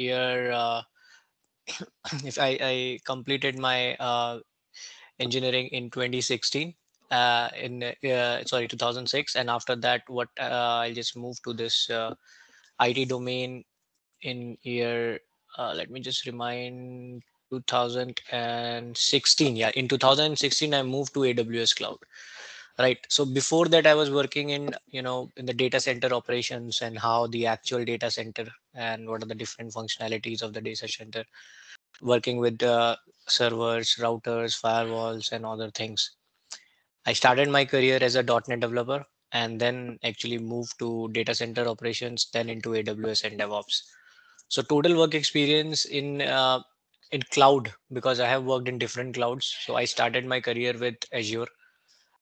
year, uh, if I, I, completed my uh, engineering in 2016, uh, in uh, sorry 2006, and after that, what uh, I just moved to this uh, IT domain in year. let me just remind 2016. Yeah, in 2016, I moved to AWS cloud right so before that i was working in you know in the data center operations and how the actual data center and what are the different functionalities of the data center working with uh, servers routers firewalls and other things i started my career as a net developer and then actually moved to data center operations then into aws and devops so total work experience in uh, in cloud because i have worked in different clouds so i started my career with azure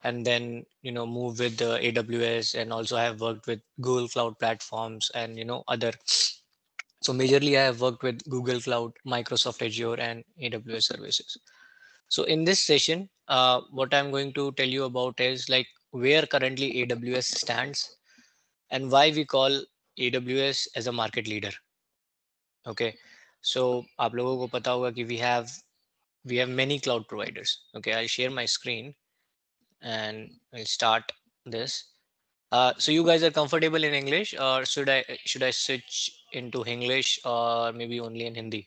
and then you know move with aws and also i have worked with google cloud platforms and you know other so majorly i have worked with google cloud microsoft azure and aws services so in this session uh, what i'm going to tell you about is like where currently aws stands and why we call aws as a market leader okay so aap logo ko pata hoga ki we have we have many cloud providers okay i'll share my screen and we will start this. Uh, so you guys are comfortable in English or should I should I switch into English or maybe only in Hindi?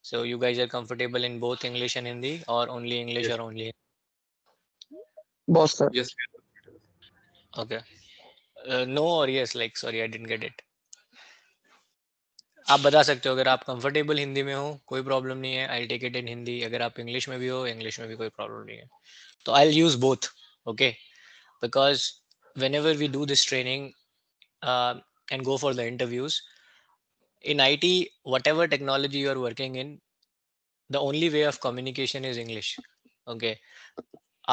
So you guys are comfortable in both English and Hindi or only English yes. or only? Both, sir. Yes. Okay. Uh, no or yes, like, sorry, I didn't get it. आप बता सकते हो अगर आप comfortable Hindi में हो कोई problem नहीं है I take it in Hindi अगर आप इंग्लिश में भी हो इंग्लिश में भी कोई प्रॉब्लम नहीं है तो I use both okay because whenever we do this training and go for the interviews in I T whatever technology you are working in the only way of communication is English okay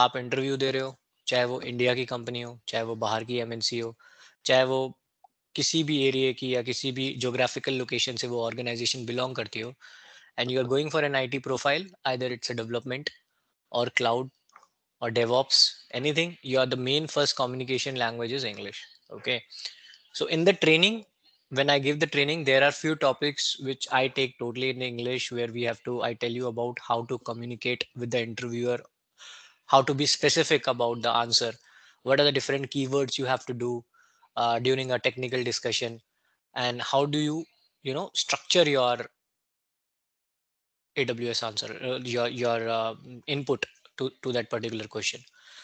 आप interview दे रहे हो चाहे वो India की company हो चाहे वो बाहर की एम सी हो चाहे वो किसी भी एरिया की या किसी भी जोग्राफिकल लोकेशन से वो ऑर्गेनाइजेशन बिलोंग करती हो and you are going for an I T profile either it's a development और cloud or DevOps, anything, you are the main first communication language is English. Okay. So in the training, when I give the training, there are few topics which I take totally in English where we have to, I tell you about how to communicate with the interviewer, how to be specific about the answer, what are the different keywords you have to do, uh, during a technical discussion and how do you you know structure your aws answer uh, your your uh, input to to that particular question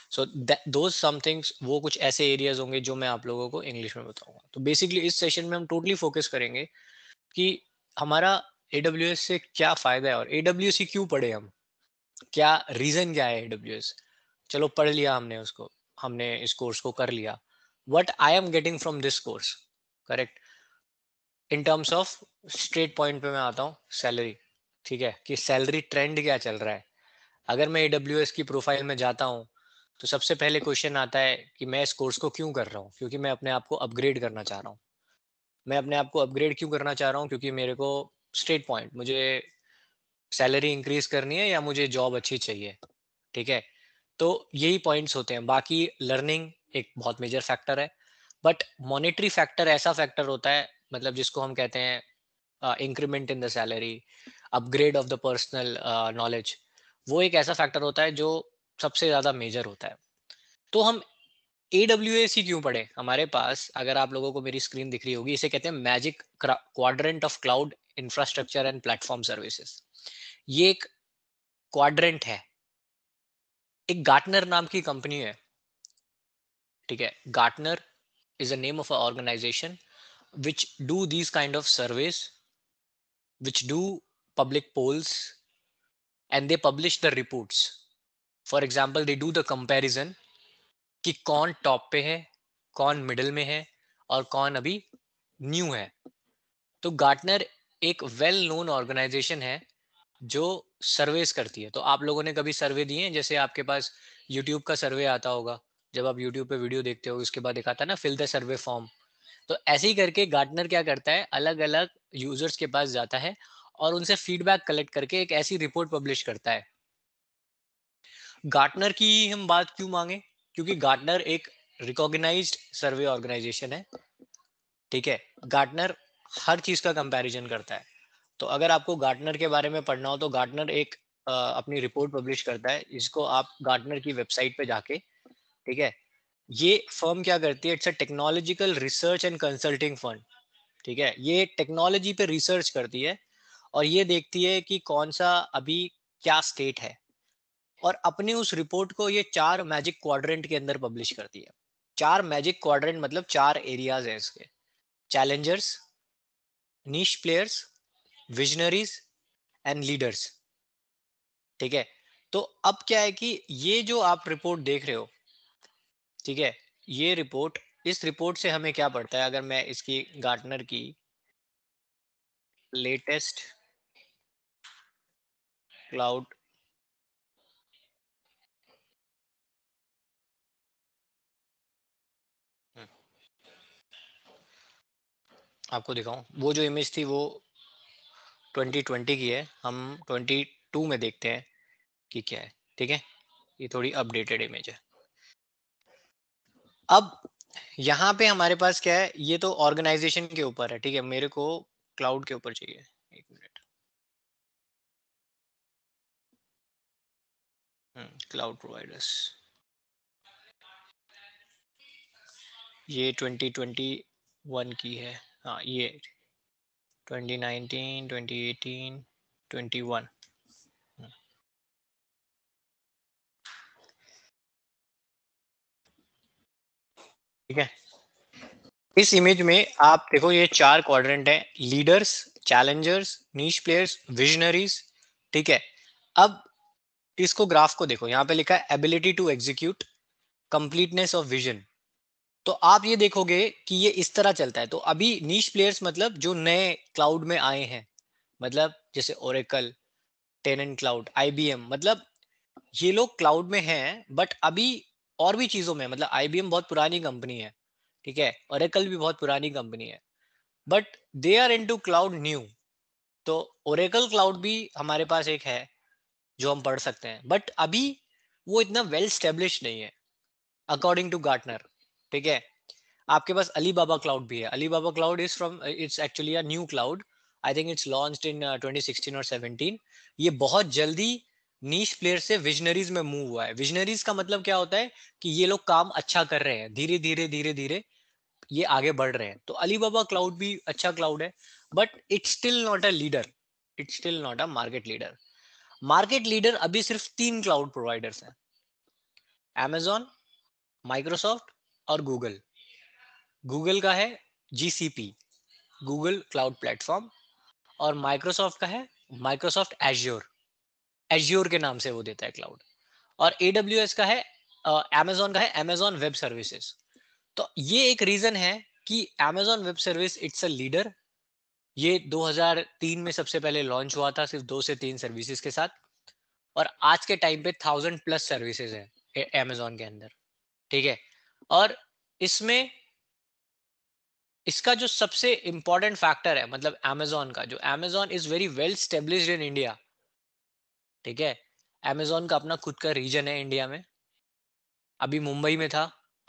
so that those some things wo kuch aise areas honge jo main aap logo ko english mein bataunga basically basically is session mein hum totally focus karenge ki hamara aws se kya fayda hai aur aws kyu padhe hum kya reason kya hai aws chalo padh liya humne usko humne is course ko kar liya what I am getting from this course, correct? In terms of straight point पे मैं आता हूँ salary ठीक है कि salary trend क्या चल रहा है अगर मैं ए की प्रोफाइल में जाता हूँ तो सबसे पहले क्वेश्चन आता है कि मैं इस कोर्स को क्यों कर रहा हूँ क्योंकि मैं अपने आप को अपग्रेड करना चाह रहा हूँ मैं अपने आप को अपग्रेड क्यों करना चाह रहा हूँ क्योंकि मेरे को स्ट्रेट पॉइंट मुझे सैलरी इंक्रीज करनी है या मुझे जॉब अच्छी चाहिए ठीक है तो यही पॉइंट्स होते हैं बाकी लर्निंग एक बहुत मेजर फैक्टर है बट मॉनेटरी फैक्टर ऐसा फैक्टर होता है मतलब जिसको हम कहते हैं increment in the salary upgrade of the personal knowledge वो एक ऐसा फैक्टर होता है जो सबसे ज्यादा मेजर होता है तो हम ए डब्ल्यू ए सी क्यों पढ़े हमारे पास अगर आप लोगों को मेरी स्क्रीन दिख रही होगी इसे कहते हैं magic quadrant of cloud infrastructure and platform services ये एक क्वाड्रेंट है एक गार्टनर नाम की कंपनी है ठीक है Gartner is a name of organisation which do these kind of surveys which do public polls and they publish the reports for example they do the comparison कि कौन टॉप पे है कौन मिडल में है और कौन अभी न्यू है तो गार्टनर एक वेल नोन ऑर्गेनाइजेशन है जो सर्वेस करती है तो आप लोगों ने कभी सर्वे दिए हैं जैसे आपके पास यूट्यूब का सर्वे आता होगा जब आप यूट्यूब पे वीडियो देखते हो उसके बाद दिखाता है ना फिल द सर्वे फॉर्म तो ऐसे ही करके गार्डनर क्या करता है अलग अलग यूजर्स के पास जाता है और उनसे फीडबैक कलेक्ट करके एक ऐसी रिपोर्ट पब्लिश करता है गार्टनर की हम बात क्यों मांगे क्योंकि गार्टनर एक रिकॉग्नाइज सर्वे ऑर्गेनाइजेशन है ठीक है गार्टनर हर चीज का कंपैरिजन करता है तो अगर आपको गार्टनर के बारे में पढ़ना हो तो गार्टनर एक आ, अपनी रिपोर्ट पब्लिश करता है इसको आप गार्टनर की वेबसाइट पे जाके ठीक है ये फर्म क्या करती है it's a technological research and consulting fund ठीक है ये टेक्नोलॉजी पे रिसर्च करती है और ये देखती है कि कौन सा अभी क्या स्टेट है और अपने उस रिपोर्ट को ये चार मैजिक क्वाड्रेंट के अंदर पब्लिश करती है चार मैजिक क्वाड्रेंट मतलब चार एरियाज हैं इसके challengers niche players visionaries and leaders ठीक है तो अब क्या है कि ये जो आप रिपोर्ट देख रहे हो ठीक है ये रिपोर्ट इस रिपोर्ट से हमें क्या पड़ता है अगर मैं इसकी गार्टनर की लेटेस्ट क्लाउड आपको दिखाऊं वो जो इमेज थी वो 2020 की है हम 22 में देखते हैं कि क्या है ठीक है ये थोड़ी अपडेटेड इमेज है अब यहाँ पे हमारे पास क्या है ये तो ऑर्गेनाइजेशन के ऊपर है ठीक है मेरे को क्लाउड के ऊपर चाहिए एक मिनट क्लाउड प्रोवाइडर्स ये 2021 की है हाँ ये 2019 2018 21 ठीक है इस इमेज में आप देखो ये चार क्वाड्रेंट है leaders challengers niche players visionaries ठीक है अब इसको ग्राफ को देखो यहाँ पे लिखा है ability to execute completeness of vision तो आप ये देखोगे कि ये इस तरह चलता है तो अभी नीच प्लेयर्स मतलब जो नए क्लाउड में आए हैं मतलब जैसे ओरेकल टेनेंट क्लाउड आईबीएम मतलब ये लोग क्लाउड में हैं बट अभी और भी चीजों में मतलब आई बहुत पुरानी कंपनी है ठीक है एकल भी बहुत पुरानी कंपनी है but they are into cloud new तो ओरेकल क्लाउड भी हमारे पास एक है जो हम पढ़ सकते हैं बट अभी वो इतना वेल स्टेब्लिश नहीं है अकॉर्डिंग टू गार्टनर ठीक है आपके पास अली बाबा क्लाउड भी है Alibaba cloud is from it's actually a new cloud I think it's launch in 2016 और 17 ये बहुत जल्दी नीच प्लेयर से विजनरीज में मूव हुआ है विजनरीज का मतलब क्या होता है कि ये लोग काम अच्छा कर रहे हैं धीरे धीरे धीरे धीरे ये आगे बढ़ रहे हैं तो अलीबाबा क्लाउड भी अच्छा क्लाउड है but it's still not a leader it's still not a market leader market leader अभी सिर्फ तीन क्लाउड प्रोवाइडर्स हैं एमेजॉन माइक्रोसॉफ्ट और गूगल गूगल का है जीसीपी गूगल क्लाउड प्लेटफॉर्म और माइक्रोसॉफ्ट का है माइक्रोसॉफ्ट एज्योर एज्योर के नाम से वो देता है क्लाउड और एडब्ल्यू का है अमेजोन का है एमेजॉन वेब सर्विसेस तो ये एक रीजन है कि Amazon web service it's a leader ये 2003 में सबसे पहले लॉन्च हुआ था सिर्फ दो से तीन सर्विसेज के साथ और आज के टाइम पे थाउजेंड प्लस सर्विसेज हैं एमेजॉन के अंदर ठीक है और इसमें इसका जो सबसे इम्पोर्टेंट फैक्टर है मतलब अमेजोन का जो Amazon is very well establish in India ठीक है अमेजोन का अपना खुद का रीजन है इंडिया में अभी मुंबई में था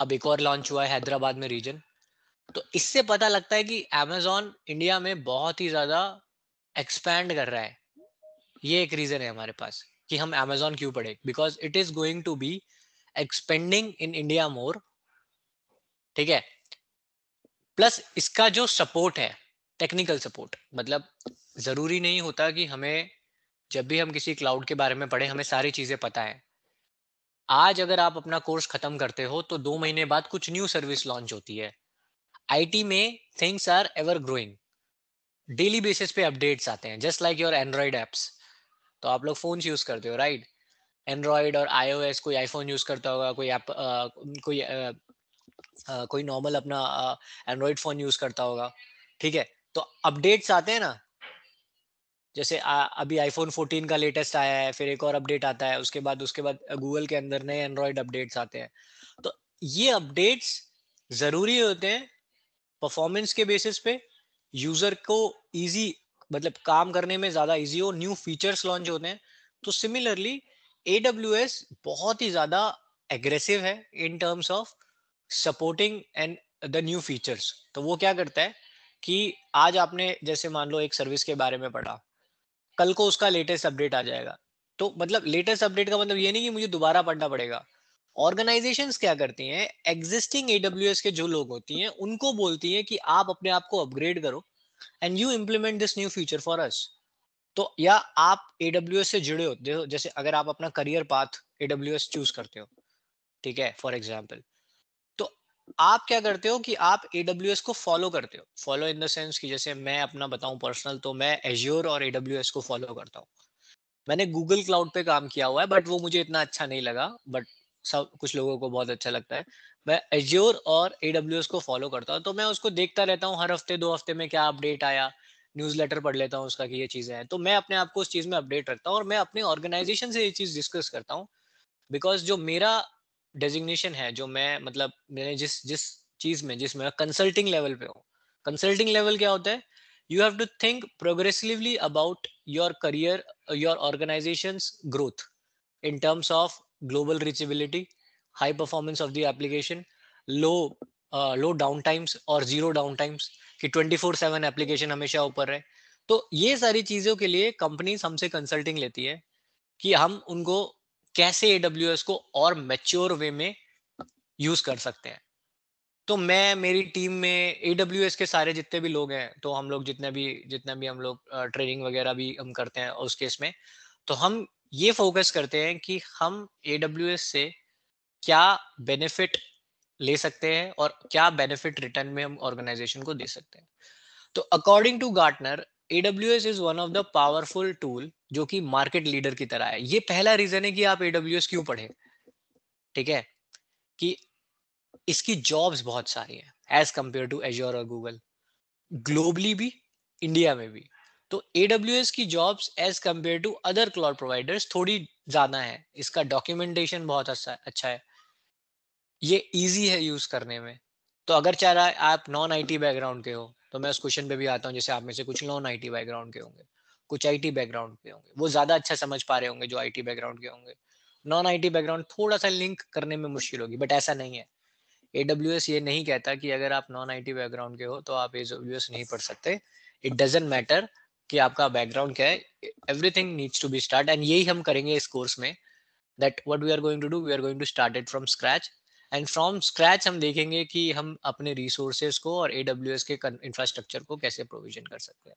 अब एक और लॉन्च हुआ है हैदराबाद में रीजन तो इससे पता लगता है कि अमेजोन इंडिया में बहुत ही ज्यादा एक्सपैंड कर रहा है ये एक रीजन है हमारे पास कि हम अमेजोन क्यों पढ़े because it is going to be expanding in India more ठीक है प्लस इसका जो सपोर्ट है टेक्निकल सपोर्ट मतलब जरूरी नहीं होता कि हमें जब भी हम किसी क्लाउड के बारे में पढ़े हमें सारी चीजें पता है आज अगर आप अपना कोर्स खत्म करते हो तो दो महीने बाद कुछ न्यू सर्विस लॉन्च होती है आईटी में things are ever growing daily basis पे अपडेट्स आते हैं just like your android apps तो आप लोग फोन यूज करते हो राइट एंड्रॉयड और आईओएस कोई आईफोन यूज करता होगा कोई आ, कोई आ, आ, कोई नॉर्मल अपना एंड्रॉयड फोन यूज करता होगा ठीक है तो अपडेट्स आते हैं ना जैसे आ, अभी आईफोन 14 का लेटेस्ट आया है फिर एक और अपडेट आता है उसके बाद उसके बाद गूगल के अंदर नए एंड्रॉयड अपडेट्स आते हैं तो ये अपडेट्स जरूरी होते हैं परफॉर्मेंस के बेसिस पे यूजर को इजी मतलब काम करने में ज्यादा इजी हो न्यू फीचर्स लॉन्च होते हैं तो सिमिलरली ए बहुत ही ज्यादा एग्रेसिव है in terms of supporting and the new features तो वो क्या करता है कि आज आपने जैसे मान लो एक सर्विस के बारे में पढ़ा कल को उसका लेटेस्ट अपडेट आ जाएगा तो मतलब लेटेस्ट अपडेट का मतलब ये नहीं कि मुझे दोबारा पढ़ना पड़ेगा ऑर्गेनाइजेशंस क्या करती हैं एग्जिस्टिंग एडब्ल्यू के जो लोग होती हैं उनको बोलती हैं कि आप अपने आप को अपग्रेड करो and you implement this new future for us तो या आप एडब्ल्यू से जुड़े होते हो जैसे अगर आप अपना करियर पाथ एडब्ल्यू चूज करते हो ठीक है फॉर एग्जाम्पल आप क्या करते हो कि आप एडब्ल्यू को फॉलो करते हो फॉलो इन द सेंस कि जैसे मैं अपना बताऊं पर्सनल तो मैं एज्योर और एडब्ल्यू को फॉलो करता हूँ मैंने गूगल क्लाउड पे काम किया हुआ है बट वो मुझे इतना अच्छा नहीं लगा बट सब कुछ लोगों को बहुत अच्छा लगता है मैं एज्योर और एडब्ल्यू को फॉलो करता हूँ तो मैं उसको देखता रहता हूँ हर हफ्ते दो हफ्ते में क्या अपडेट आया न्यूज लेटर पढ़ लेता हूँ उसका कि ये चीज़ें हैं तो मैं अपने आप को उस चीज़ में अपडेट रखता हूँ और मैं अपने ऑर्गेनाइजेशन से ये चीज़ डिस्कस करता हूँ बिकॉज जो मेरा डेजिग्नेशन है जो मैं मतलब मैंने जिस जिस चीज में जिस मेरा कंसल्टिंग लेवल पे हूँ कंसल्टिंग लेवल क्या होता है you have to think progressively about your career your organisation growth in terms of global reachability high performance of the application low low down times और जीरो डाउन टाइम्स कि four seven application हमेशा ऊपर रहे तो ये सारी चीजों के लिए कंपनीज हमसे कंसल्टिंग लेती है कि हम उनको कैसे ए को और मेच्योर वे में यूज कर सकते हैं तो मैं मेरी टीम में ए के सारे जितने भी लोग हैं तो हम लोग जितने भी जितना भी हम लोग ट्रेनिंग वगैरह भी हम करते हैं उस केस में तो हम ये फोकस करते हैं कि हम ए से क्या बेनिफिट ले सकते हैं और क्या बेनिफिट रिटर्न में हम ऑर्गेनाइजेशन को दे सकते हैं तो according to Gartner AWS is one of the powerful tool जो कि मार्केट लीडर की तरह है ये पहला रीजन है कि आप एडब्ल्यू क्यों पढ़े ठीक है कि इसकी जॉब्स बहुत सारी हैं एज कम्पेयर टू एजोर और गूगल ग्लोबली भी इंडिया में भी तो एडब्ल्यू की jobs as compare to other cloud providers थोड़ी ज्यादा है इसका डॉक्यूमेंटेशन बहुत अच्छा, अच्छा है ये इजी है यूज करने में तो अगर चाह रहा है आप नॉन आईटी बैकग्राउंड के हो तो मैं उस क्वेश्चन पे भी आता हूँ जैसे आप में से कुछ नॉन आईटी बैकग्राउंड के होंगे कुछ आईटी बैकग्राउंड के होंगे वो ज्यादा अच्छा समझ पा रहे होंगे जो आईटी बैकग्राउंड के होंगे नॉन आईटी बैकग्राउंड थोड़ा सा लिंक करने में मुश्किल होगी बट ऐसा नहीं है ए ये नहीं कहता कि अगर आप नॉन आईटी बैकग्राउंड के हो तो आप ए नहीं पढ़ सकते इट डजेंट मैटर कि आपका बैकग्राउंड क्या है everything needs to be start and यही हम करेंगे इस कोर्स में that what we are going to do we are going to start it from scratch and from scratch हम देखेंगे कि हम अपने रिसोर्सेज को और ए के इंफ्रास्ट्रक्चर को कैसे प्रोविजन कर सकते हैं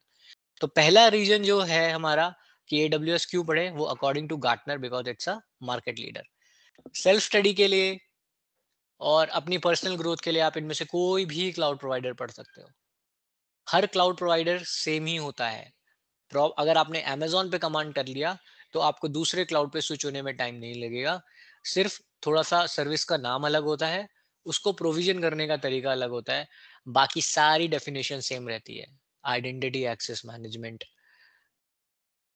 तो पहला रीजन जो है हमारा कि AWS क्यों पढ़े वो according to Gartner because it's a market leader self study के लिए और अपनी पर्सनल ग्रोथ के लिए आप इनमें से कोई भी क्लाउड प्रोवाइडर पढ़ सकते हो हर क्लाउड प्रोवाइडर सेम ही होता है अगर आपने अमेजोन पे कमांड कर लिया तो आपको दूसरे क्लाउड पे स्विच होने में टाइम नहीं लगेगा सिर्फ थोड़ा सा सर्विस का नाम अलग होता है उसको प्रोविजन करने का तरीका अलग होता है बाकी सारी डेफिनेशन सेम रहती है identity access management,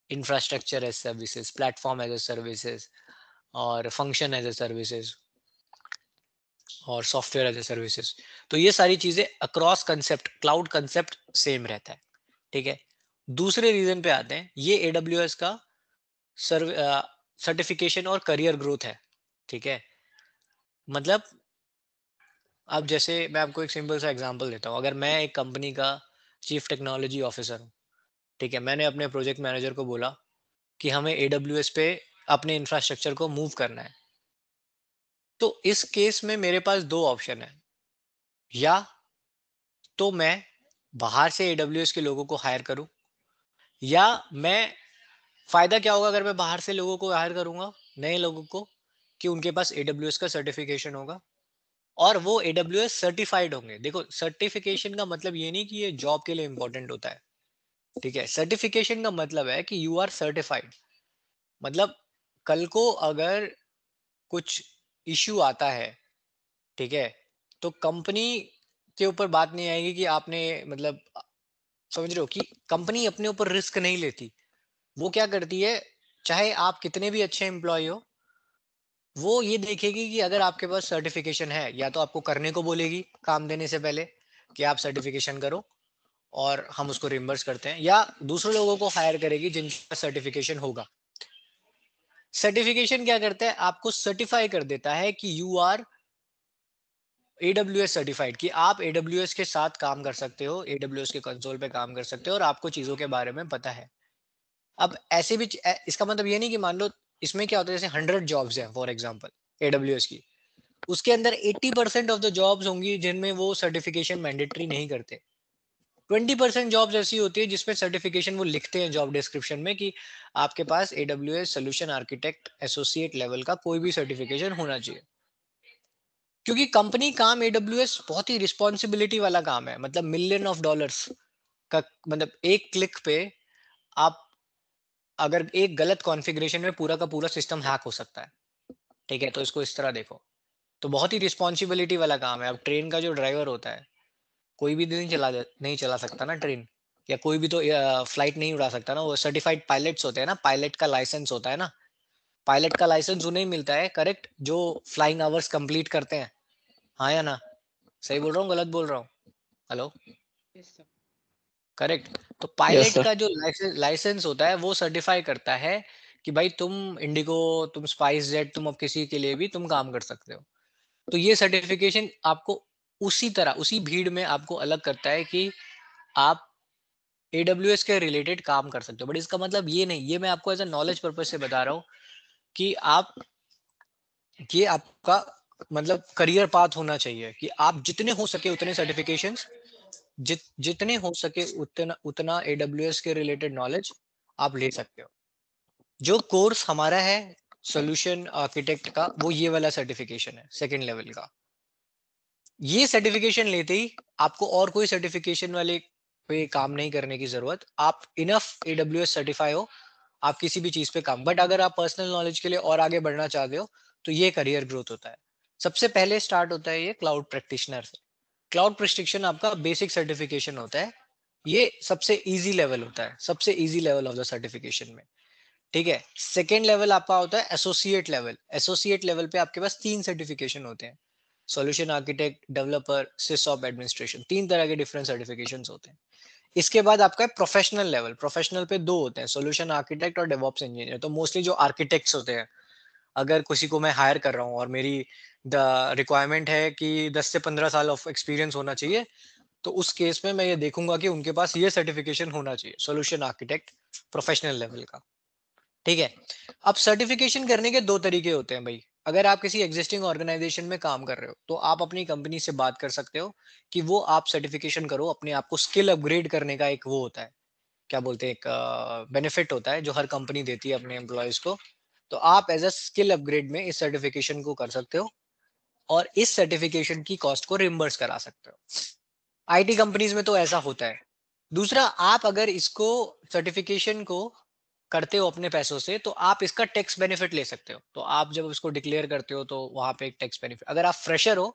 infrastructure as services, platform as a services, और फंक्शन एज ए सर्विसेज और सॉफ्टवेयर एज ए सर्विसेज तो ये सारी चीजें across concept cloud concept same रहता है ठीक है दूसरे रीजन पे आते हैं ये एडब्ल्यू का सर्टिफिकेशन और करियर ग्रोथ है ठीक है मतलब अब जैसे मैं आपको एक सिंपल सा एग्जांपल देता हूँ अगर मैं एक कंपनी का चीफ टेक्नोलॉजी ऑफिसर हूँ ठीक है मैंने अपने प्रोजेक्ट मैनेजर को बोला कि हमें ए पे अपने इंफ्रास्ट्रक्चर को मूव करना है तो इस केस में मेरे पास दो ऑप्शन है या तो मैं बाहर से ए के लोगों को हायर करूं या मैं फायदा क्या होगा अगर मैं बाहर से लोगों को हायर करूंगा नए लोगों को कि उनके पास ए का सर्टिफिकेशन होगा और वो एडब्ल्यू सर्टिफाइड होंगे देखो सर्टिफिकेशन का मतलब ये नहीं कि ये जॉब के लिए इंपॉर्टेंट होता है ठीक है सर्टिफिकेशन का मतलब है कि यू आर सर्टिफाइड मतलब कल को अगर कुछ इश्यू आता है ठीक है तो कंपनी के ऊपर बात नहीं आएगी कि आपने मतलब समझ रहे हो कि कंपनी अपने ऊपर रिस्क नहीं लेती वो क्या करती है चाहे आप कितने भी अच्छे एम्प्लॉय हो वो ये देखेगी कि अगर आपके पास सर्टिफिकेशन है या तो आपको करने को बोलेगी काम देने से पहले कि आप सर्टिफिकेशन करो और हम उसको रिमबर्स करते हैं या दूसरे लोगों को हायर करेगी जिनका सर्टिफिकेशन होगा सर्टिफिकेशन क्या करता है आपको सर्टिफाई कर देता है कि यू आर AWS सर्टिफाइड कि आप AWS के साथ काम कर सकते हो AWS के कंसोल पे काम कर सकते हो और आपको चीजों के बारे में पता है अब ऐसे भी इसका मतलब ये नहीं कि मान लो इसमें क्या होता है जैसे हंड्रेड जॉब्स है फॉर एग्जाम्पल एडब्ल्यू की उसके अंदर eighty percent of the jobs होंगी जिनमें वो सर्टिफिकेशन मैंडेटरी नहीं करते ट्वेंटी परसेंट जॉब्स ऐसी होती है जिसमें सर्टिफिकेशन वो लिखते हैं जॉब डिस्क्रिप्शन में कि आपके पास A W S solution architect associate level का कोई भी सर्टिफिकेशन होना चाहिए क्योंकि कंपनी काम एडब्ल्यू एस बहुत ही रिस्पॉन्सिबिलिटी वाला काम है मतलब मिलियन ऑफ डॉलर्स का मतलब एक क्लिक पे आप अगर एक गलत कॉन्फ़िगरेशन में पूरा का पूरा सिस्टम हैक हो सकता है ठीक है तो इसको इस तरह देखो तो बहुत ही रिस्पॉन्सिबिलिटी वाला काम है अब ट्रेन का जो ड्राइवर होता है कोई भी नहीं चला नहीं चला सकता ना ट्रेन या कोई भी तो फ्लाइट नहीं उड़ा सकता ना वो सर्टिफाइड पायलट्स होते हैं ना पायलट का लाइसेंस होता है ना पायलट का लाइसेंस उन्हें मिलता है करेक्ट जो फ्लाइंग आवर्स कंप्लीट करते हैं हाँ या ना सही बोल रहा हूँ गलत बोल रहा हूँ हेलो yes, करेक्ट तो पायलट yes, का जो लाइसेंस लाइसेंस होता है वो सर्टिफाई करता है कि भाई तुम इंडिगो तुम स्पाइस जेट तुम अब किसी के लिए भी तुम काम कर सकते हो तो ये सर्टिफिकेशन आपको उसी तरह उसी भीड़ में आपको अलग करता है कि आप ए के रिलेटेड काम कर सकते हो बट इसका मतलब ये नहीं ये मैं आपको एज ए नॉलेज पर्पज से बता रहा हूँ कि आप ये आपका मतलब करियर पाथ होना चाहिए कि आप जितने हो सके उतने सर्टिफिकेशंस जित जितने हो सके उतना उतना एडब्ल्यू के रिलेटेड नॉलेज आप ले सकते हो जो कोर्स हमारा है सोल्यूशन आर्किटेक्ट का वो ये वाला सर्टिफिकेशन है सेकेंड लेवल का ये सर्टिफिकेशन लेते ही आपको और कोई सर्टिफिकेशन वाले पे काम नहीं करने की जरूरत आप इनफ एडब्ल्यू सर्टिफाई हो आप किसी भी चीज पे काम बट अगर आप पर्सनल नॉलेज के लिए और आगे बढ़ना चाहते हो तो ये करियर ग्रोथ होता है सबसे पहले स्टार्ट होता है ये क्लाउड प्रैक्टिशनर से क्लाउड प्रिस्ट्रिक्शन आपका बेसिक सर्टिफिकेशन होता है ये सबसे इजी लेवल होता है सबसे easy level of the certification में ठीक है सेकेंड लेवल आपका होता है एसोसिएट लेवल एसोसिएट लेवल पे आपके पास तीन सर्टिफिकेशन होते हैं solution architect developer SysOp administration तीन तरह के डिफरेंट सर्टिफिकेशन होते हैं इसके बाद आपका प्रोफेशनल लेवल प्रोफेशनल पे दो होते हैं सोल्यूशन आर्किटेक्ट और डेवॉप्स इंजीनियर तो मोस्टली जो आर्किटेक्ट्स होते हैं अगर किसी को मैं हायर कर रहा हूँ और मेरी द रिक्वायरमेंट है कि 10 से 15 साल ऑफ एक्सपीरियंस होना चाहिए तो उस केस में मैं ये देखूंगा कि उनके पास ये सर्टिफिकेशन होना चाहिए सोल्यूशन आर्किटेक्ट प्रोफेशनल लेवल का ठीक है अब सर्टिफिकेशन करने के दो तरीके होते हैं भाई अगर आप किसी एग्जिस्टिंग ऑर्गेनाइजेशन में काम कर रहे हो तो आप अपनी कंपनी से बात कर सकते हो कि वो आप सर्टिफिकेशन करो अपने आप को स्किल अपग्रेड करने का एक वो होता है क्या बोलते हैं एक बेनिफिट होता है जो हर कंपनी देती है अपने एम्प्लॉयज को तो आप एज अ स्किल अपग्रेड में इस सर्टिफिकेशन को कर सकते हो और इस सर्टिफिकेशन की कॉस्ट को रिमबर्स करा सकते हो आईटी कंपनीज में तो ऐसा होता है दूसरा आप अगर इसको सर्टिफिकेशन को करते हो अपने पैसों से तो आप इसका टैक्स बेनिफिट ले सकते हो तो आप जब इसको डिक्लेयर करते हो तो वहां पे एक टैक्स बेनिफिट अगर आप फ्रेशर हो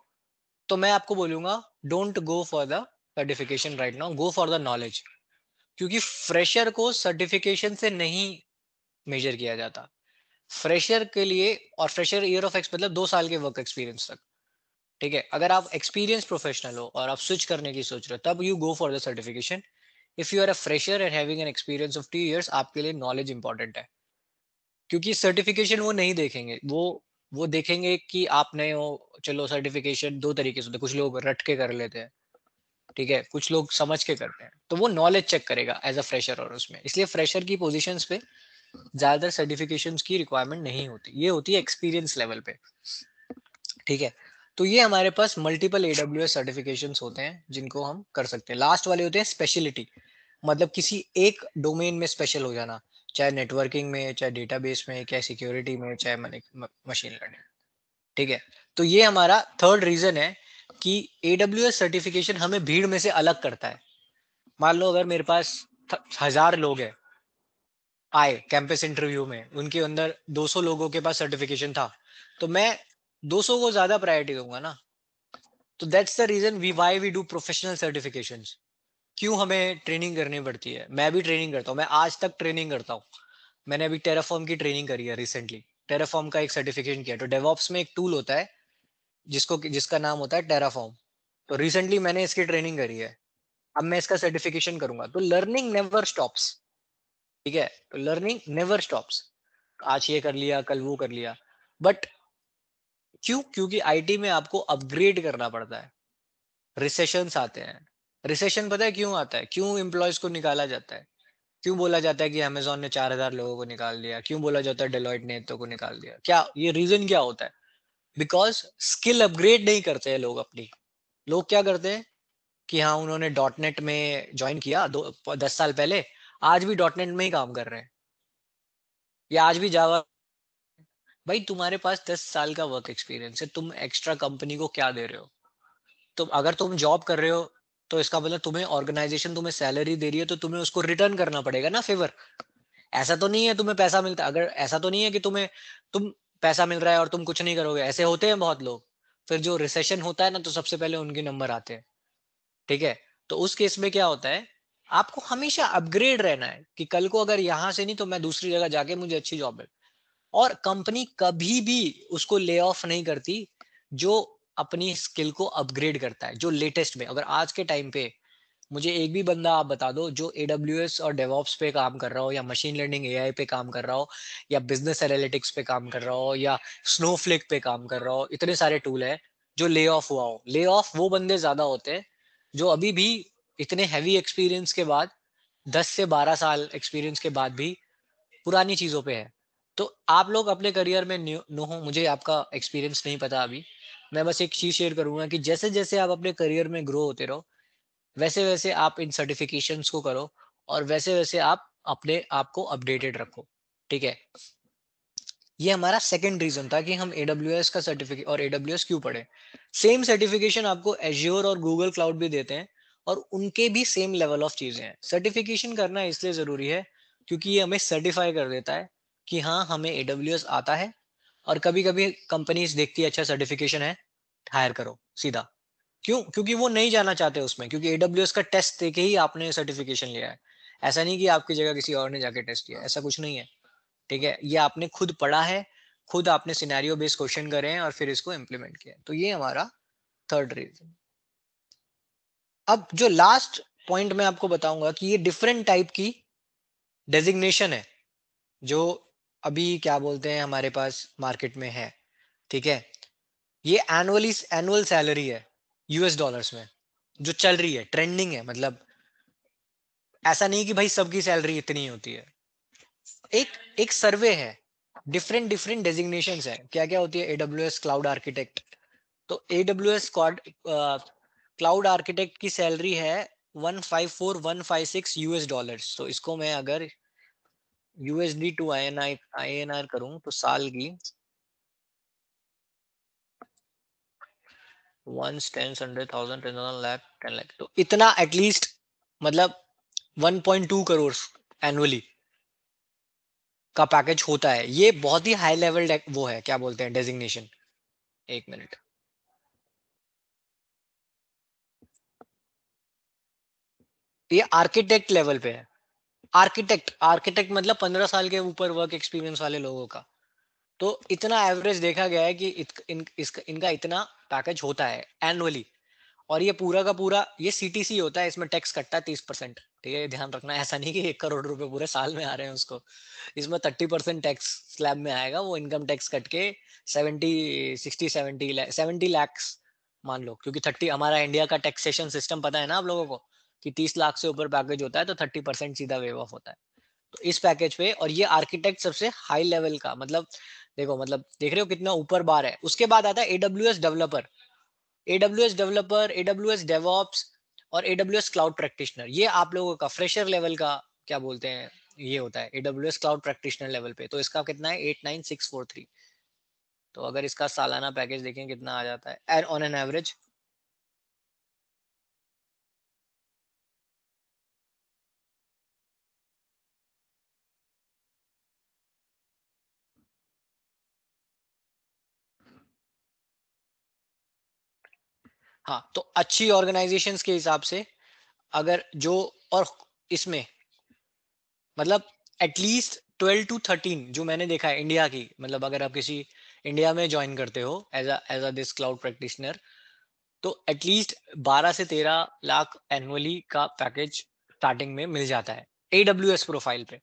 तो मैं आपको बोलूंगा don't go for the certification right now go for the knowledge क्योंकि फ्रेशर को सर्टिफिकेशन से नहीं मेजर किया जाता फ्रेशर के लिए और फ्रेशर ईयर ऑफ एक्स मतलब दो साल के वर्क एक्सपीरियंस तक ठीक है अगर आप एक्सपीरियंस प्रोफेशनल हो और आप स्विच करने की सोच रहे हो तब you go for the certification if you are a fresher and having an experience of two years आपके लिए नॉलेज इंपॉर्टेंट है क्योंकि सर्टिफिकेशन वो नहीं देखेंगे वो वो देखेंगे कि आप नए हो चलो सर्टिफिकेशन दो तरीके से होते कुछ लोग रट के कर लेते हैं ठीक है कुछ लोग समझ के करते हैं तो वो नॉलेज चेक करेगा एज अ फ्रेशर और उसमें इसलिए फ्रेशर की पोजिशन पे ज्यादातर सर्टिफिकेशन की रिक्वायरमेंट नहीं होती ये होती है एक्सपीरियंस लेवल पे ठीक है तो ये हमारे पास मल्टीपल एडब्ल्यू एस सर्टिफिकेशन होते हैं जिनको हम कर सकते हैं लास्ट वाले होते हैं स्पेशलिटी मतलब किसी एक डोमेन में स्पेशल हो जाना चाहे नेटवर्किंग में चाहे डेटाबेस में चाहे सिक्योरिटी में चाहे मैंने मशीन लर्निंग ठीक है तो ये हमारा थर्ड रीजन है कि एडब्ल्यू सर्टिफिकेशन हमें भीड़ में से अलग करता है मान लो अगर मेरे पास हजार लोग हैं आए कैंपस इंटरव्यू में उनके अंदर 200 लोगों के पास सर्टिफिकेशन था तो मैं 200 को ज्यादा प्रायोरिटी दूंगा ना तो that's the reason we why we do professional certification क्यों हमें ट्रेनिंग करनी पड़ती है मैं भी ट्रेनिंग करता हूँ मैं आज तक ट्रेनिंग करता हूँ मैंने अभी टेराफॉर्म की ट्रेनिंग करी है रिसेंटली टेराफॉर्म का एक सर्टिफिकेशन किया तो डेवॉप्स में एक टूल होता है जिसको जिसका नाम होता है टेराफॉर्म तो रिसेंटली मैंने इसकी ट्रेनिंग करी है अब मैं इसका सर्टिफिकेशन करूंगा तो लर्निंग नेवर स्टॉप्स ठीक है लर्निंग नेवर स्टॉप्स आज ये कर लिया कल वो कर लिया बट क्यों क्योंकि आईटी में आपको अपग्रेड करना पड़ता है रिसेशन आते हैं रिसेशन पता है क्यों आता है क्यों एम्प्लॉयज को निकाला जाता है क्यों बोला जाता है कि अमेजोन ने चार हजार लोगों को निकाल दिया क्यों बोला जाता है डेलॉइट ने तो को निकाल दिया क्या ये रीजन क्या होता है बिकॉज स्किल अपग्रेड नहीं करते हैं लोग अपनी लोग क्या करते हैं कि हाँ उन्होंने डॉट नेट में ज्वाइन किया दो दस साल पहले आज भी डॉट नेट में ही काम कर रहे हैं या आज भी जावा भाई तुम्हारे पास दस साल का वर्क एक्सपीरियंस है तुम एक्स्ट्रा कंपनी को क्या दे रहे हो तो अगर तुम जॉब कर रहे हो तो इसका मतलब तुम्हें ऑर्गेनाइजेशन तुम्हें सैलरी दे रही है तो तुम्हें उसको रिटर्न करना पड़ेगा ना फेवर ऐसा तो नहीं है तुम्हें पैसा मिलता अगर ऐसा तो नहीं है कि तुम्हें तुम पैसा मिल रहा है और तुम कुछ नहीं करोगे ऐसे होते हैं बहुत लोग फिर जो रिसेशन होता है ना तो सबसे पहले उनके नंबर आते हैं ठीक है तो उस केस में क्या होता है आपको हमेशा अपग्रेड रहना है कि कल को अगर यहां से नहीं तो मैं दूसरी जगह जाके मुझे अच्छी जॉब मिल और कंपनी कभी भी उसको ले ऑफ नहीं करती जो अपनी स्किल को अपग्रेड करता है जो लेटेस्ट में अगर आज के टाइम पे मुझे एक भी बंदा आप बता दो जो एडब्ल्यू और डेवॉप्स पे काम कर रहा हो या मशीन लर्निंग ए पे काम कर रहा हो या बिजनेस एनालिटिक्स पे काम कर रहा हो या स्नोफ्लिक पे काम कर रहा हो इतने सारे टूल है जो ले ऑफ हुआ हो ले ऑफ वो बंदे ज्यादा होते हैं जो अभी भी इतने हैवी एक्सपीरियंस के बाद दस से बारह साल एक्सपीरियंस के बाद भी पुरानी चीज़ों पे है तो आप लोग अपने करियर में नो हो मुझे आपका एक्सपीरियंस नहीं पता अभी मैं बस एक चीज शेयर करूंगा कि जैसे जैसे आप अपने करियर में ग्रो होते रहो वैसे वैसे आप इन सर्टिफिकेशन को करो और वैसे वैसे आप अपने आप को अपडेटेड रखो ठीक है ये हमारा सेकेंड रीजन था कि हम AWS का सर्टिफिकेट और AWS क्यों पढ़े सेम सर्टिफिकेशन आपको एज्योर और गूगल क्लाउड भी देते हैं और उनके भी सेम लेवल ऑफ चीजें हैं सर्टिफिकेशन करना इसलिए जरूरी है क्योंकि ये हमें सर्टिफाई कर देता है कि हाँ हमें ए आता है और कभी कभी कंपनीज देखती है अच्छा सर्टिफिकेशन है हायर करो सीधा क्यों क्योंकि वो नहीं जाना चाहते उसमें क्योंकि ए का टेस्ट दे के ही आपने सर्टिफिकेशन लिया है ऐसा नहीं कि आपकी जगह किसी और ने जाके टेस्ट किया ऐसा कुछ नहीं है ठीक है ये आपने खुद पढ़ा है खुद आपने सिनेरियो बेस्ड क्वेश्चन करे हैं और फिर इसको इम्प्लीमेंट किया तो ये हमारा थर्ड रीजन अब जो लास्ट पॉइंट मैं आपको बताऊंगा कि ये डिफरेंट टाइप की डेजिग्नेशन है जो अभी क्या बोलते हैं हमारे पास मार्केट में है ठीक है ये एनुअली एनुअल सैलरी है यूएस डॉलर्स में जो चल रही है ट्रेंडिंग है मतलब ऐसा नहीं कि भाई सबकी सैलरी इतनी होती है एक एक सर्वे है डिफरेंट डिफरेंट डेजिग्नेशन है क्या क्या होती है एडब्ल्यू एस क्लाउड आर्किटेक्ट तो एडब्ल्यू एस क्लाउड आर्किटेक्ट की सैलरी है one five four one five six US dollar तो इसको मैं अगर USD to I N I I N R करूं तो साल की तो इतना एटलीस्ट मतलब 1.2 करोड़ एनुअली का पैकेज होता है ये बहुत ही हाई लेवल वो है क्या बोलते हैं डेजिग्नेशन एक मिनट तो ये आर्किटेक्ट लेवल पे है आर्किटेक्ट आर्किटेक्ट मतलब पंद्रह साल के ऊपर वर्क एक्सपीरियंस वाले लोगों का तो इतना एवरेज देखा गया है कि इत, इन, इस, इनका इतना पैकेज होता है एनुअली और ये पूरा का पूरा ये सीटीसी होता है इसमें टैक्स कटता है तीस परसेंट ठीक है ध्यान रखना ऐसा नहीं कि एक करोड़ रुपए पूरे साल में आ रहे हैं उसको इसमें थर्टी परसेंट टैक्स स्लैब में आएगा वो इनकम टैक्स कट के seventy sixty seventy seventy lakhs मान लो क्योंकि थर्टी हमारा इंडिया का टैक्सेशन सिस्टम पता है ना आप लोगों को कि 30 लाख से ऊपर पैकेज होता है तो 30 परसेंट सीधा वेव ऑफ होता है तो इस पैकेज पे और ये आर्किटेक्ट सबसे हाई लेवल का मतलब देखो मतलब देख रहे हो कितना ऊपर बार है उसके बाद आता है A W developer A W developer A W DevOps और एडब्ल्यू क्लाउड प्रैक्टिशनर ये आप लोगों का फ्रेशर लेवल का क्या बोलते हैं ये होता है एडब्ल्यू क्लाउड प्रैक्टिशनर लेवल पे तो इसका कितना है eight nine six four three तो अगर इसका सालाना पैकेज देखें कितना आ जाता है ऑन एन एवरेज हाँ तो अच्छी ऑर्गेनाइजेशन के हिसाब से अगर जो और इसमें मतलब एटलीस्ट ट्वेल्व टू थर्टीन जो मैंने देखा है इंडिया की मतलब अगर आप किसी इंडिया में ज्वाइन करते हो as as a this cloud practitioner तो एटलीस्ट 12 से 13 लाख एनुअली का पैकेज स्टार्टिंग में मिल जाता है ए डब्ल्यू एस प्रोफाइल पे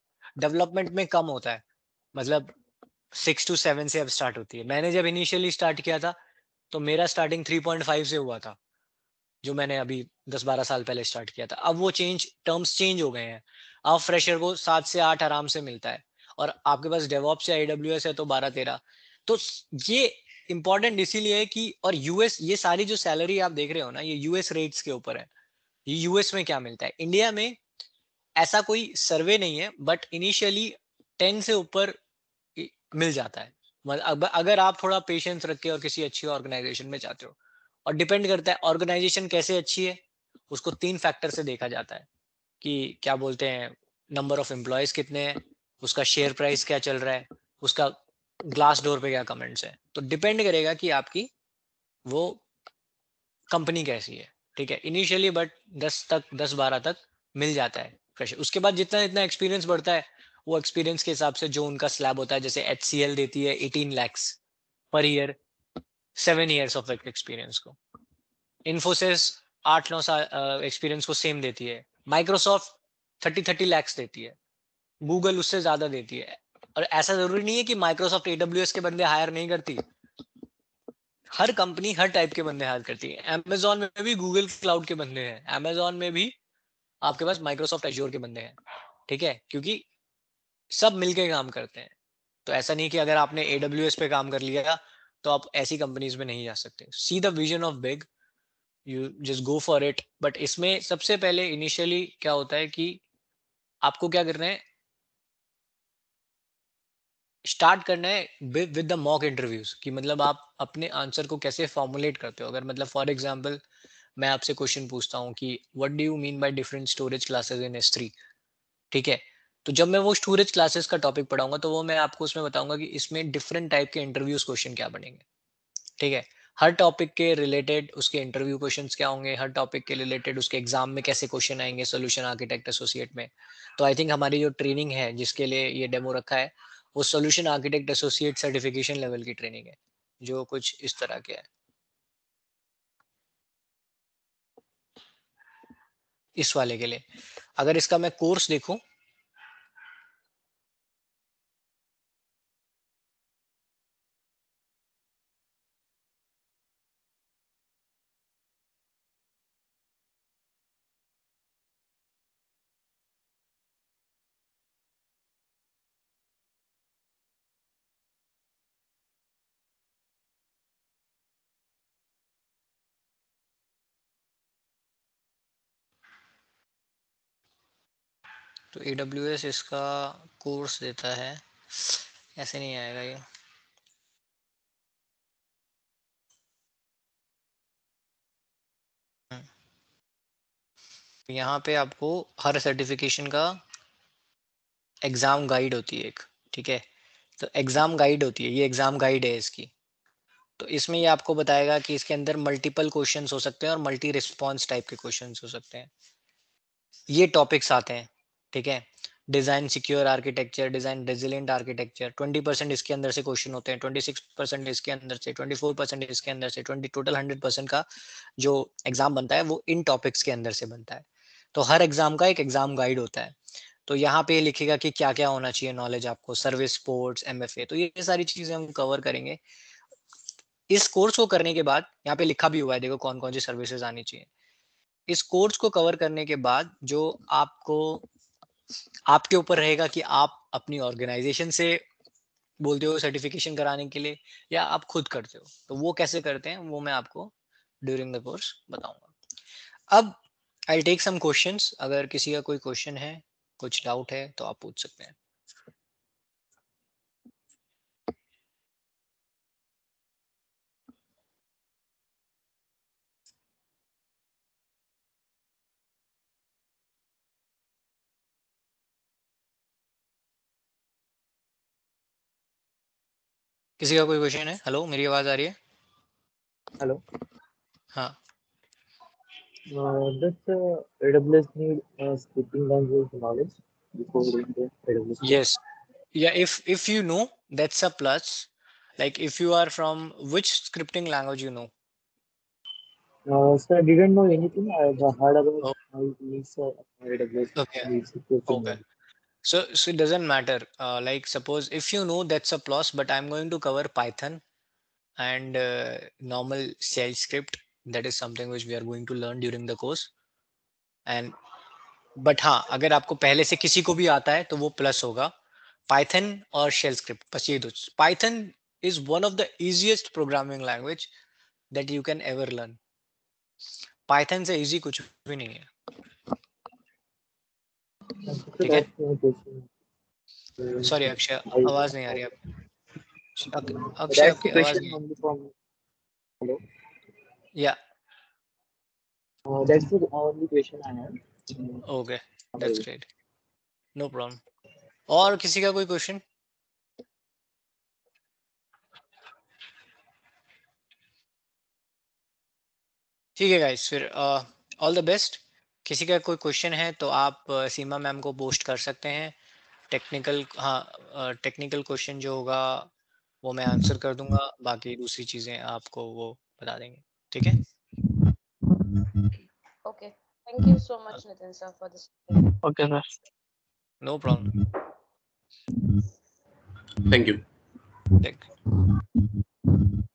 डेवलपमेंट में कम होता है मतलब सिक्स टू सेवन से अब स्टार्ट होती है मैंने जब इनिशियली स्टार्ट किया था तो मेरा स्टार्टिंग 3.5 से हुआ था जो मैंने अभी 10-12 साल पहले स्टार्ट किया था अब वो चेंज टर्म्स चेंज हो गए हैं अब फ्रेशर को सात से आठ आराम से मिलता है और आपके पास डेवॉप से आई है तो बारह तेरह तो ये इंपॉर्टेंट इसीलिए है कि और यूएस ये सारी जो सैलरी आप देख रहे हो ना ये यूएस रेट्स के ऊपर है ये यूएस में क्या मिलता है इंडिया में ऐसा कोई सर्वे नहीं है बट इनिशियली टेन से ऊपर मिल जाता है अगर आप थोड़ा पेशेंस रख के और किसी अच्छी ऑर्गेनाइजेशन में जाते हो और डिपेंड करता है ऑर्गेनाइजेशन कैसे अच्छी है उसको तीन फैक्टर से देखा जाता है कि क्या बोलते हैं नंबर ऑफ एम्प्लॉयज कितने हैं उसका शेयर प्राइस क्या चल रहा है उसका ग्लास डोर पे क्या कमेंट्स है तो डिपेंड करेगा कि आपकी वो कंपनी कैसी है ठीक है इनिशियली बट दस तक दस बारह तक मिल जाता है फ्रेश उसके बाद जितना जितना एक्सपीरियंस बढ़ता है वो एक्सपीरियंस के हिसाब से जो उनका स्लैब होता है जैसे एच देती है एटीन लैक्स पर year seven years of experience को इन्फोसिस आठ नौ साल एक्सपीरियंस को सेम देती है माइक्रोसॉफ्ट थर्टी थर्टी लैक्स देती है गूगल उससे ज्यादा देती है और ऐसा जरूरी नहीं है कि माइक्रोसॉफ्ट एडब्ल्यू के बंदे हायर नहीं करती हर कंपनी हर टाइप के बंदे हायर करती है अमेजोन में भी गूगल क्लाउड के बंदे हैं अमेजोन में भी आपके पास माइक्रोसॉफ्ट एजोर के बंदे हैं ठीक है क्योंकि सब मिलके काम करते हैं तो ऐसा नहीं कि अगर आपने एडब्ल्यू पे काम कर लिया तो आप ऐसी कंपनीज में नहीं जा सकते see the vision of big you just go for it but इसमें सबसे पहले इनिशियली क्या होता है कि आपको क्या करना है स्टार्ट करना है विद द मॉक इंटरव्यूज कि मतलब आप अपने आंसर को कैसे फॉर्मुलेट करते हो अगर मतलब फॉर एग्जाम्पल मैं आपसे क्वेश्चन पूछता हूँ कि what do you mean by different storage classes in S ठीक है तो जब मैं वो स्टोरेज क्लासेस का टॉपिक पढ़ाऊंगा तो वो मैं आपको उसमें बताऊंगा कि इसमें डिफरेंट टाइप के इंटरव्यूज क्वेश्चन क्या बनेंगे ठीक है हर टॉपिक के रिलेटेड उसके इंटरव्यू क्वेश्चंस क्या होंगे हर टॉपिक के रिलेटेड उसके एग्जाम में कैसे क्वेश्चन आएंगे सोल्यूशन आर्किटेक्ट एसोसिएट में तो आई थिंक हमारी जो ट्रेनिंग है जिसके लिए ये डेमो रखा है वो solution architect associate certification level की ट्रेनिंग है जो कुछ इस तरह के है इस वाले के लिए अगर इसका मैं कोर्स देखूं तो ए डब्ल्यू एस इसका कोर्स देता है ऐसे नहीं आएगा ये हम्म। यहाँ पे आपको हर सर्टिफिकेशन का एग्ज़ाम गाइड होती है एक ठीक है तो एग्ज़ाम गाइड होती है ये एग्ज़ाम गाइड है इसकी तो इसमें ये आपको बताएगा कि इसके अंदर मल्टीपल क्वेश्चन हो सकते हैं और मल्टी रिस्पॉन्स टाइप के क्वेश्चन हो सकते हैं ये टॉपिक्स आते हैं ठीक है design secure architecture design resilient architecture 20 percent इसके अंदर से क्वेश्चन होते हैं 26 परसेंट इसके अंदर से 24 परसेंट इसके अंदर से 20 टोटल 100 परसेंट का जो एग्जाम बनता है वो इन टॉपिक्स के अंदर से बनता है तो हर एग्जाम का एक एग्जाम गाइड होता है तो यहाँ पे लिखेगा कि क्या क्या होना चाहिए नॉलेज आपको सर्विस स्पोर्ट्स एम तो ये सारी चीजें हम कवर करेंगे इस कोर्स को करने के बाद यहाँ पे लिखा भी हुआ है देखो कौन कौन सी सर्विसेज आनी चाहिए इस कोर्स को कवर करने के बाद जो आपको आपके ऊपर रहेगा कि आप अपनी ऑर्गेनाइजेशन से बोलते हो सर्टिफिकेशन कराने के लिए या आप खुद करते हो तो वो कैसे करते हैं वो मैं आपको ड्यूरिंग द कोर्स बताऊंगा अब आई टेक सम क्वेश्चंस अगर किसी का कोई क्वेश्चन है कुछ डाउट है तो आप पूछ सकते हैं किसी का कोई क्वेश्चन है हेलो मेरी आवाज आ रही है hello yes you know that's plus like if you are from which scripting language you know sir no any So, so it doesn't matter. Uh, like suppose if you know that's a plus, but I'm going to cover Python and uh, normal shell script. That is something which we are going to learn during the course. And but ha agar aapko pehle se kisi ko bhi aata hai to wo plus hoga python or shell script bas ye do python is one of the easiest programming language that you can ever learn python se easy kuch bhi nahi hai ठीक है sorry Akshay आवाज नहीं आ रही आपकी अक्षय आपकी आवाज नहीं hello या uh, that's the only question I have. Okay, that's great. No problem. और किसी का कोई क्वेश्चन ठीक है गाइस फिर ऑल द बेस्ट किसी का कोई क्वेश्चन है तो आप सीमा मैम को पोस्ट कर सकते हैं टेक्निकल हाँ टेक्निकल क्वेश्चन जो होगा वो मैं आंसर कर दूंगा बाकी दूसरी चीजें आपको वो बता देंगे ठीक है okay thank you so much Nitin sir for this okay sir no problem thank you